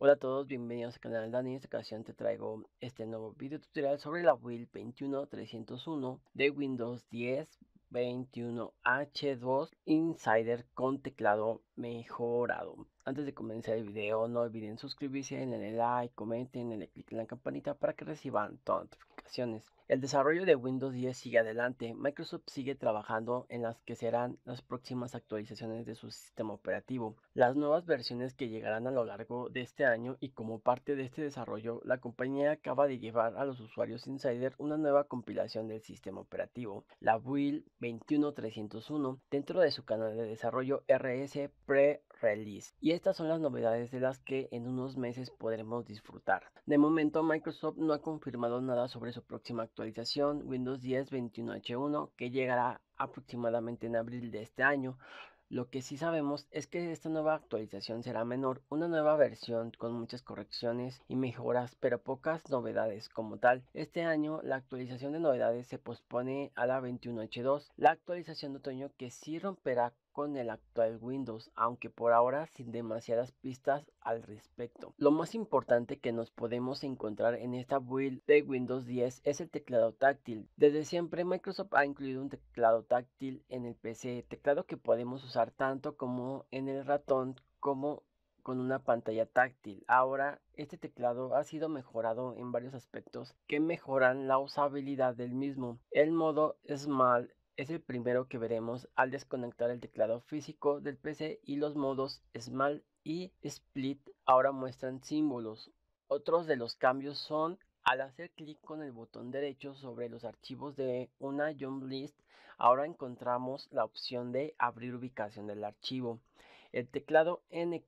Hola a todos, bienvenidos al canal Dani. En esta ocasión te traigo este nuevo video tutorial sobre la build 21301 de Windows 10 21H2 Insider con teclado mejorado. Antes de comenzar el video, no olviden suscribirse, denle like, comenten, denle click en la campanita para que reciban todas las el desarrollo de Windows 10 sigue adelante. Microsoft sigue trabajando en las que serán las próximas actualizaciones de su sistema operativo, las nuevas versiones que llegarán a lo largo de este año y como parte de este desarrollo, la compañía acaba de llevar a los usuarios Insider una nueva compilación del sistema operativo, la build 21301, dentro de su canal de desarrollo RS Pre Release. Y estas son las novedades de las que en unos meses podremos disfrutar. De momento Microsoft no ha confirmado nada sobre su próxima actualización Windows 10 21H1 que llegará aproximadamente en abril de este año. Lo que sí sabemos es que esta nueva actualización será menor, una nueva versión con muchas correcciones y mejoras, pero pocas novedades como tal. Este año la actualización de novedades se pospone a la 21H2, la actualización de otoño que sí romperá con el actual Windows, aunque por ahora sin demasiadas pistas al respecto. Lo más importante que nos podemos encontrar en esta build de Windows 10 es el teclado táctil. Desde siempre Microsoft ha incluido un teclado táctil en el PC, teclado que podemos usar tanto como en el ratón como con una pantalla táctil. Ahora, este teclado ha sido mejorado en varios aspectos que mejoran la usabilidad del mismo. El modo Small es el primero que veremos al desconectar el teclado físico del PC y los modos Small y Split ahora muestran símbolos. Otros de los cambios son al hacer clic con el botón derecho sobre los archivos de una jump list, ahora encontramos la opción de abrir ubicación del archivo. El teclado N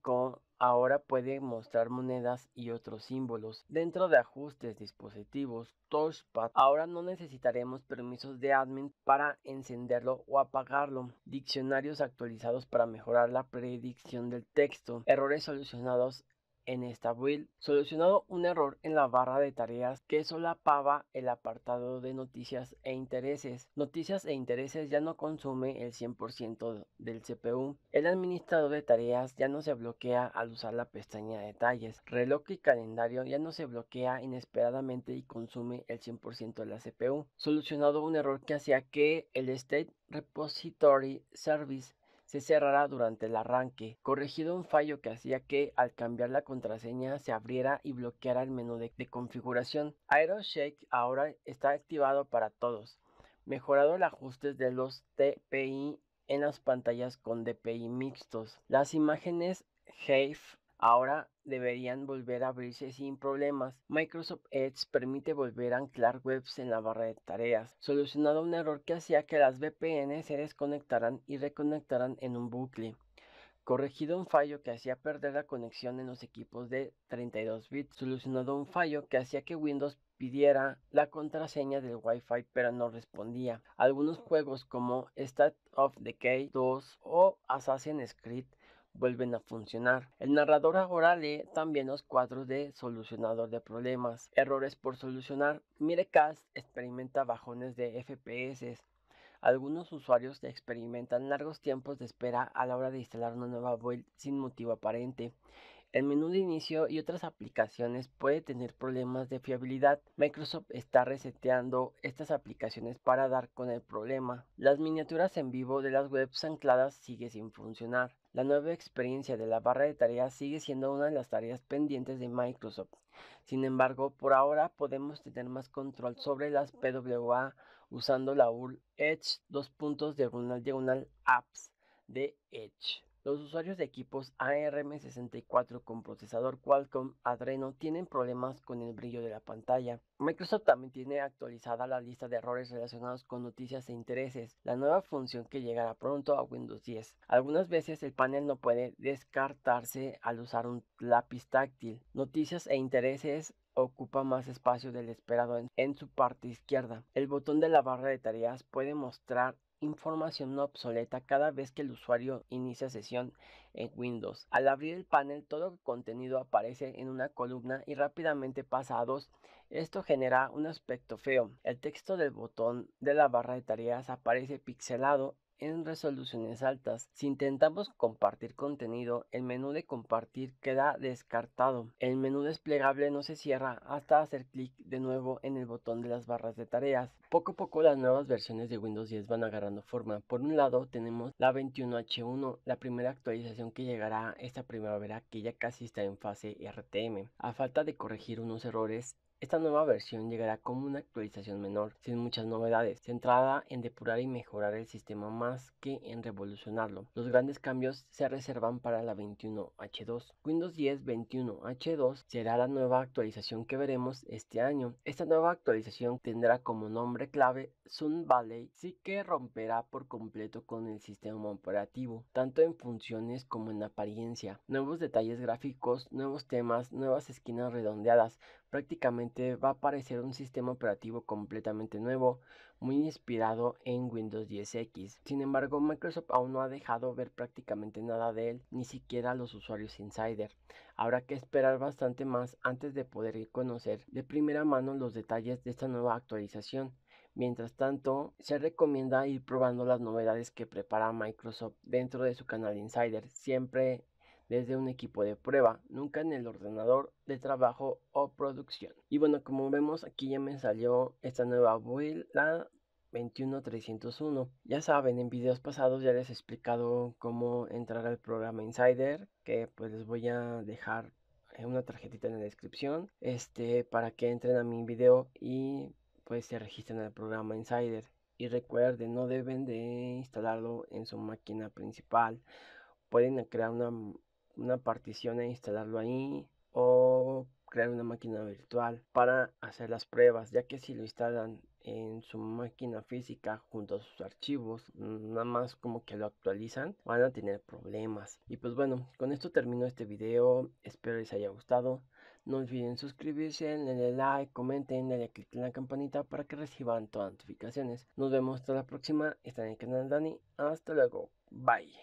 Ahora puede mostrar monedas y otros símbolos. Dentro de ajustes, dispositivos, touchpad, ahora no necesitaremos permisos de admin para encenderlo o apagarlo. Diccionarios actualizados para mejorar la predicción del texto. Errores solucionados en esta build solucionado un error en la barra de tareas que solapaba el apartado de noticias e intereses. Noticias e intereses ya no consume el 100% del CPU. El administrador de tareas ya no se bloquea al usar la pestaña de detalles. Reloj y calendario ya no se bloquea inesperadamente y consume el 100% de la CPU. Solucionado un error que hacía que el state repository service se cerrará durante el arranque, corregido un fallo que hacía que al cambiar la contraseña se abriera y bloqueara el menú de, de configuración. AeroShake ahora está activado para todos, mejorado el ajuste de los TPI en las pantallas con DPI mixtos. Las imágenes HEIF Ahora deberían volver a abrirse sin problemas. Microsoft Edge permite volver a anclar webs en la barra de tareas, solucionado un error que hacía que las VPN se desconectaran y reconectaran en un bucle. Corregido un fallo que hacía perder la conexión en los equipos de 32 bits. Solucionado un fallo que hacía que Windows pidiera la contraseña del Wi-Fi pero no respondía. Algunos juegos como State of Decay 2 o Assassin's Creed vuelven a funcionar. El narrador ahora lee también los cuadros de solucionador de problemas, errores por solucionar. Mirecast experimenta bajones de FPS. Algunos usuarios experimentan largos tiempos de espera a la hora de instalar una nueva build sin motivo aparente. El menú de inicio y otras aplicaciones puede tener problemas de fiabilidad. Microsoft está reseteando estas aplicaciones para dar con el problema. Las miniaturas en vivo de las webs ancladas sigue sin funcionar. La nueva experiencia de la barra de tareas sigue siendo una de las tareas pendientes de Microsoft. Sin embargo, por ahora podemos tener más control sobre las PWA usando la URL Edge dos diagonal diagonal apps de Edge. Los usuarios de equipos ARM64 con procesador Qualcomm Adreno tienen problemas con el brillo de la pantalla. Microsoft también tiene actualizada la lista de errores relacionados con noticias e intereses, la nueva función que llegará pronto a Windows 10. Algunas veces el panel no puede descartarse al usar un lápiz táctil. Noticias e intereses ocupa más espacio del esperado en, su parte izquierda. El botón de la barra de tareas puede mostrar información no obsoleta cada vez que el usuario inicia sesión en Windows. Al abrir el panel, todo el contenido aparece en una columna y rápidamente pasa a dos. Esto genera un aspecto feo. El texto del botón de la barra de tareas aparece pixelado en resoluciones altas. Si intentamos compartir contenido, el menú de compartir queda descartado. El menú desplegable no se cierra hasta hacer clic de nuevo en el botón de las barras de tareas. Poco a poco las nuevas versiones de Windows 10 van agarrando forma. Por un lado tenemos la 21H1, la primera actualización que llegará esta primavera que ya casi está en fase RTM. A falta de corregir unos errores, esta nueva versión llegará como una actualización menor, sin muchas novedades, centrada en depurar y mejorar el sistema más que en revolucionarlo. Los grandes cambios se reservan para la 21H2. Windows 10 21H2 será la nueva actualización que veremos este año. Esta nueva actualización tendrá como nombre clave Sun Valley, sí que romperá por completo con el sistema operativo, tanto en funciones como en apariencia. Nuevos detalles gráficos, nuevos temas, nuevas esquinas redondeadas, prácticamente va a aparecer un sistema operativo completamente nuevo, muy inspirado en Windows 10X. Sin embargo, Microsoft aún no ha dejado ver prácticamente nada de él, ni siquiera a los usuarios insider. Habrá que esperar bastante más antes de poder conocer de primera mano los detalles de esta nueva actualización. Mientras tanto, se recomienda ir probando las novedades que prepara Microsoft dentro de su canal Insider, siempre desde un equipo de prueba, nunca en el ordenador de trabajo o producción. Y bueno, como vemos aquí ya me salió esta nueva La 21301. Ya saben, en videos pasados ya les he explicado cómo entrar al programa Insider, que pues les voy a dejar eh, una tarjetita en la descripción, este, para que entren a mi video y pues se registren al programa Insider. Y recuerden, no deben de instalarlo en su máquina principal. Pueden crear una una partición e instalarlo ahí o crear una máquina virtual para hacer las pruebas, ya que si lo instalan en su máquina física junto a sus archivos, mm, nada más como que lo actualizan, van a tener problemas. Y pues bueno, con esto termino este video, espero les haya gustado. No olviden suscribirse, denle like, comenten, denle click en la campanita para que reciban todas las notificaciones. Nos vemos hasta la próxima, está en el canal Dani, hasta luego, bye.